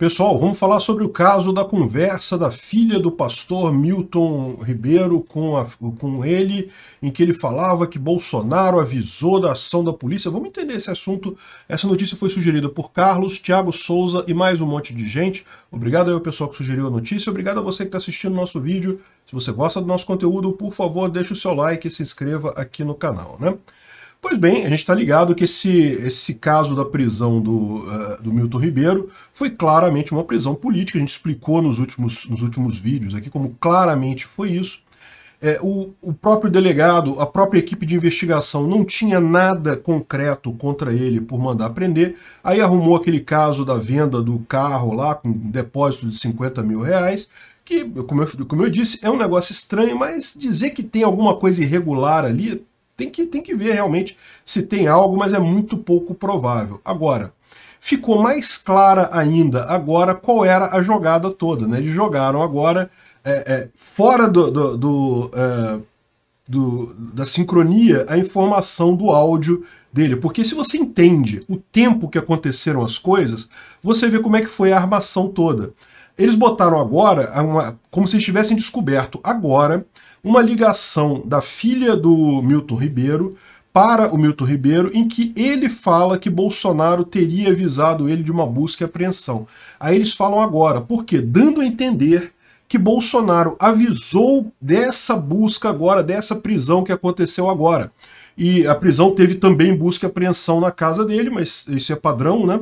Pessoal, vamos falar sobre o caso da conversa da filha do pastor Milton Ribeiro com, a, com ele, em que ele falava que Bolsonaro avisou da ação da polícia. Vamos entender esse assunto. Essa notícia foi sugerida por Carlos, Thiago Souza e mais um monte de gente. Obrigado ao pessoal que sugeriu a notícia. Obrigado a você que está assistindo o nosso vídeo. Se você gosta do nosso conteúdo, por favor, deixe o seu like e se inscreva aqui no canal. Né? Pois bem, a gente está ligado que esse, esse caso da prisão do, uh, do Milton Ribeiro foi claramente uma prisão política. A gente explicou nos últimos, nos últimos vídeos aqui como claramente foi isso. É, o, o próprio delegado, a própria equipe de investigação não tinha nada concreto contra ele por mandar prender. Aí arrumou aquele caso da venda do carro lá com um depósito de 50 mil reais que, como eu, como eu, disse, é um negócio estranho, mas dizer que tem alguma coisa irregular ali tem que, tem que ver realmente se tem algo, mas é muito pouco provável. Agora, ficou mais clara ainda agora qual era a jogada toda. Né? Eles jogaram agora é, é, fora do, do, do, é, do, da sincronia a informação do áudio dele. Porque se você entende o tempo que aconteceram as coisas, você vê como é que foi a armação toda. Eles botaram agora, uma, como se estivessem descoberto agora, uma ligação da filha do Milton Ribeiro para o Milton Ribeiro, em que ele fala que Bolsonaro teria avisado ele de uma busca e apreensão. Aí eles falam agora, porque dando a entender que Bolsonaro avisou dessa busca agora, dessa prisão que aconteceu agora. E a prisão teve também busca e apreensão na casa dele, mas isso é padrão, né?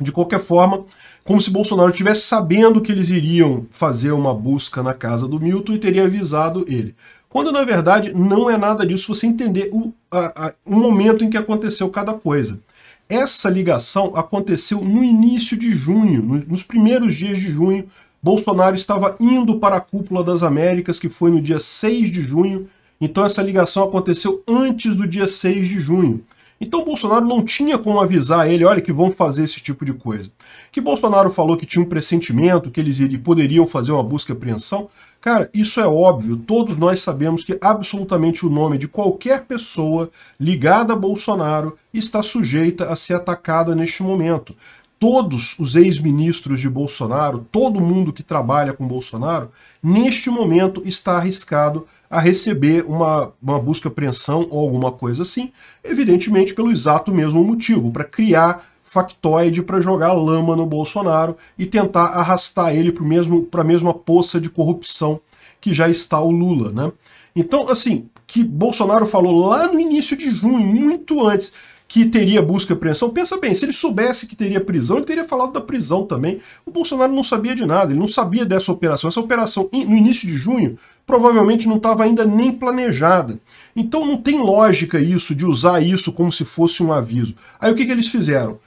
De qualquer forma, como se Bolsonaro tivesse sabendo que eles iriam fazer uma busca na casa do Milton e teria avisado ele. Quando na verdade não é nada disso você entender o, a, a, o momento em que aconteceu cada coisa. Essa ligação aconteceu no início de junho, no, nos primeiros dias de junho. Bolsonaro estava indo para a cúpula das Américas, que foi no dia 6 de junho. Então essa ligação aconteceu antes do dia 6 de junho. Então Bolsonaro não tinha como avisar ele, olha que vão fazer esse tipo de coisa. Que Bolsonaro falou que tinha um pressentimento, que eles poderiam fazer uma busca e apreensão. Cara, isso é óbvio, todos nós sabemos que absolutamente o nome de qualquer pessoa ligada a Bolsonaro está sujeita a ser atacada neste momento todos os ex-ministros de Bolsonaro, todo mundo que trabalha com Bolsonaro, neste momento está arriscado a receber uma, uma busca apreensão ou alguma coisa assim, evidentemente pelo exato mesmo motivo, para criar factoide para jogar lama no Bolsonaro e tentar arrastar ele para a mesma poça de corrupção que já está o Lula, né? Então, assim, que Bolsonaro falou lá no início de junho, muito antes, que teria busca e apreensão. Pensa bem, se ele soubesse que teria prisão, ele teria falado da prisão também. O Bolsonaro não sabia de nada, ele não sabia dessa operação. Essa operação, no início de junho, provavelmente não estava ainda nem planejada. Então não tem lógica isso, de usar isso como se fosse um aviso. Aí o que, que eles fizeram?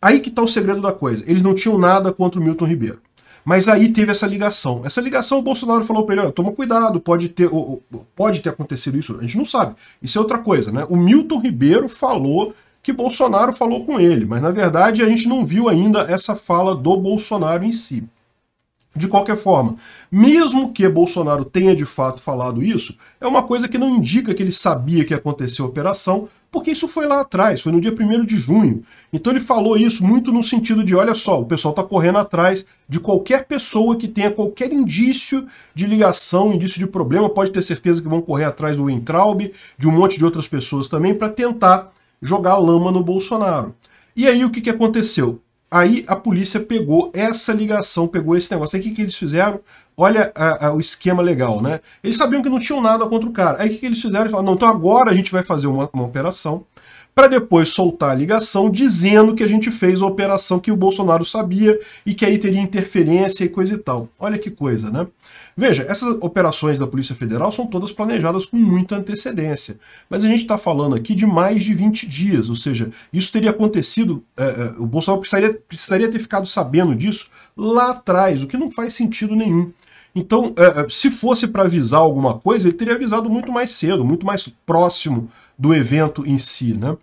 Aí que está o segredo da coisa. Eles não tinham nada contra o Milton Ribeiro. Mas aí teve essa ligação. Essa ligação, o Bolsonaro falou para ele: toma cuidado, pode ter, pode ter acontecido isso, a gente não sabe. Isso é outra coisa, né? O Milton Ribeiro falou que Bolsonaro falou com ele, mas na verdade a gente não viu ainda essa fala do Bolsonaro em si. De qualquer forma, mesmo que Bolsonaro tenha de fato falado isso, é uma coisa que não indica que ele sabia que aconteceu a operação, porque isso foi lá atrás, foi no dia 1 de junho. Então ele falou isso muito no sentido de, olha só, o pessoal está correndo atrás de qualquer pessoa que tenha qualquer indício de ligação, indício de problema, pode ter certeza que vão correr atrás do Weintraub, de um monte de outras pessoas também, para tentar jogar lama no Bolsonaro. E aí o que, que aconteceu? Aí a polícia pegou essa ligação, pegou esse negócio. Aí o que, que eles fizeram? Olha a, a, o esquema legal, né? Eles sabiam que não tinham nada contra o cara. Aí o que, que eles fizeram? Eles falaram, não, então agora a gente vai fazer uma, uma operação para depois soltar a ligação dizendo que a gente fez a operação que o Bolsonaro sabia e que aí teria interferência e coisa e tal. Olha que coisa, né? Veja, essas operações da Polícia Federal são todas planejadas com muita antecedência, mas a gente está falando aqui de mais de 20 dias, ou seja, isso teria acontecido, é, é, o Bolsonaro precisaria, precisaria ter ficado sabendo disso lá atrás, o que não faz sentido nenhum. Então, é, se fosse para avisar alguma coisa, ele teria avisado muito mais cedo, muito mais próximo do evento em si, né?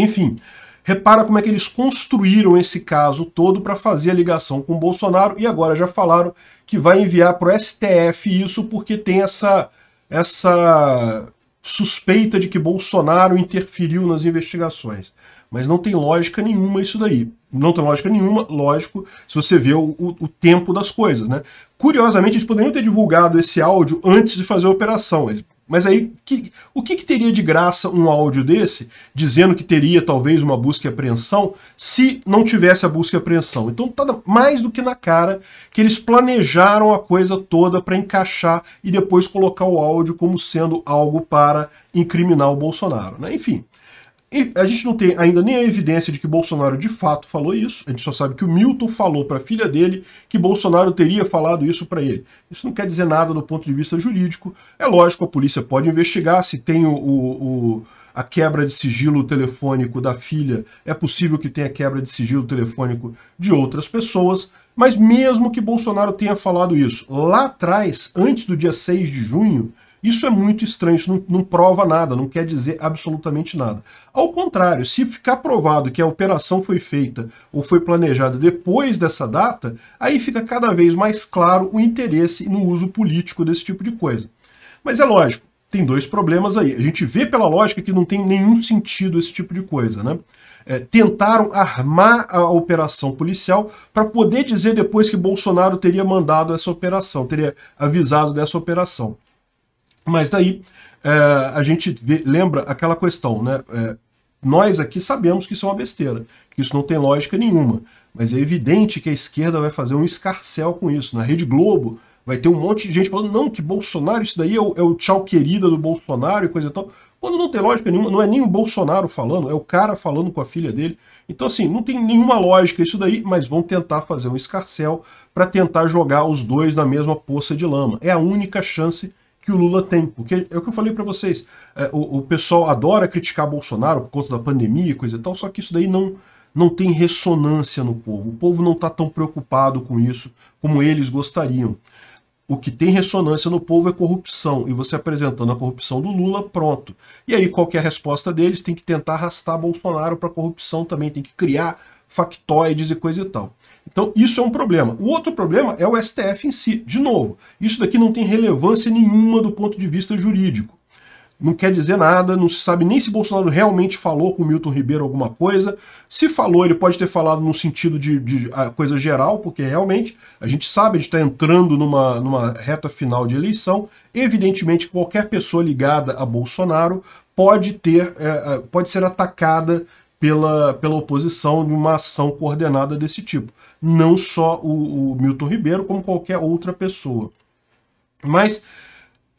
Enfim, repara como é que eles construíram esse caso todo para fazer a ligação com o Bolsonaro e agora já falaram que vai enviar para o STF isso porque tem essa, essa suspeita de que Bolsonaro interferiu nas investigações. Mas não tem lógica nenhuma isso daí. Não tem lógica nenhuma, lógico, se você vê o, o, o, tempo das coisas, né? Curiosamente, eles poderiam ter divulgado esse áudio antes de fazer a operação. Eles mas aí, que, o que, que, teria de graça um áudio desse, dizendo que teria talvez uma busca e apreensão, se não tivesse a busca e apreensão? Então tá mais do que na cara que eles planejaram a coisa toda para encaixar e depois colocar o áudio como sendo algo para incriminar o Bolsonaro. Né? Enfim, e a gente não tem ainda nem a evidência de que Bolsonaro de fato falou isso, a gente só sabe que o Milton falou para a filha dele que Bolsonaro teria falado isso para ele. Isso não quer dizer nada do ponto de vista jurídico. É lógico, a polícia pode investigar se tem o, o, a quebra de sigilo telefônico da filha, é possível que tenha quebra de sigilo telefônico de outras pessoas, mas mesmo que Bolsonaro tenha falado isso lá atrás, antes do dia 6 de junho, isso é muito estranho, isso não, não, prova nada, não quer dizer absolutamente nada. Ao contrário, se ficar provado que a operação foi feita ou foi planejada depois dessa data, aí fica cada vez mais claro o interesse no uso político desse tipo de coisa. Mas é lógico, tem dois problemas aí. A gente vê pela lógica que não tem nenhum sentido esse tipo de coisa, né? É, tentaram armar a operação policial para poder dizer depois que Bolsonaro teria mandado essa operação, teria avisado dessa operação. Mas daí é, a gente vê, lembra aquela questão, né? É, nós aqui sabemos que isso é uma besteira, que isso não tem lógica nenhuma. Mas é evidente que a esquerda vai fazer um escarcel com isso. Na Rede Globo vai ter um monte de gente falando, não, que Bolsonaro, isso daí é o, é o tchau querida do Bolsonaro e coisa e tal. Quando não tem lógica nenhuma, não é nem o Bolsonaro falando, é o cara falando com a filha dele. Então, assim, não tem nenhuma lógica isso daí, mas vão tentar fazer um escarcel para tentar jogar os dois na mesma poça de lama. É a única chance que o Lula tem. Porque é o que eu falei para vocês, é, o, o, pessoal adora criticar Bolsonaro por conta da pandemia e coisa e tal, só que isso daí não, não tem ressonância no povo. O povo não está tão preocupado com isso como eles gostariam. O que tem ressonância no povo é corrupção, e você apresentando a corrupção do Lula, pronto. E aí, qual é a resposta deles? Tem que tentar arrastar Bolsonaro para corrupção também, tem que criar factoides e coisa e tal. Então, isso é um problema. O outro problema é o STF em si. De novo, isso daqui não tem relevância nenhuma do ponto de vista jurídico. Não quer dizer nada, não se sabe nem se Bolsonaro realmente falou com Milton Ribeiro alguma coisa. Se falou, ele pode ter falado no sentido de, de coisa geral, porque realmente a gente sabe, a gente está entrando numa, numa reta final de eleição. Evidentemente, qualquer pessoa ligada a Bolsonaro pode ter, é, é pode ser atacada pela, pela oposição de uma ação coordenada desse tipo. Não só o, o Milton Ribeiro, como qualquer outra pessoa. Mas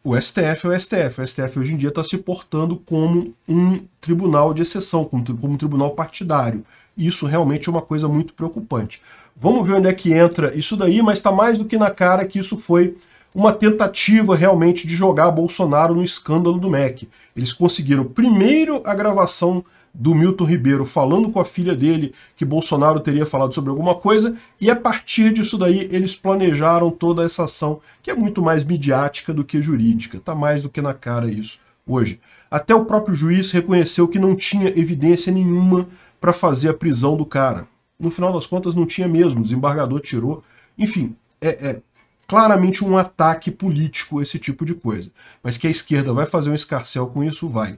o STF é o STF. O STF hoje em dia está se portando como um tribunal de exceção, como, como um tribunal partidário. Isso realmente é uma coisa muito preocupante. Vamos ver onde é que entra isso daí, mas está mais do que na cara que isso foi uma tentativa realmente de jogar Bolsonaro no escândalo do MEC. Eles conseguiram primeiro a gravação do Milton Ribeiro falando com a filha dele que Bolsonaro teria falado sobre alguma coisa, e a partir disso daí eles planejaram toda essa ação, que é muito mais midiática do que jurídica, está mais do que na cara isso hoje. Até o próprio juiz reconheceu que não tinha evidência nenhuma para fazer a prisão do cara. No final das contas, não tinha mesmo, o desembargador tirou. Enfim, é, é claramente um ataque político esse tipo de coisa. Mas que a esquerda vai fazer um escarcel com isso, vai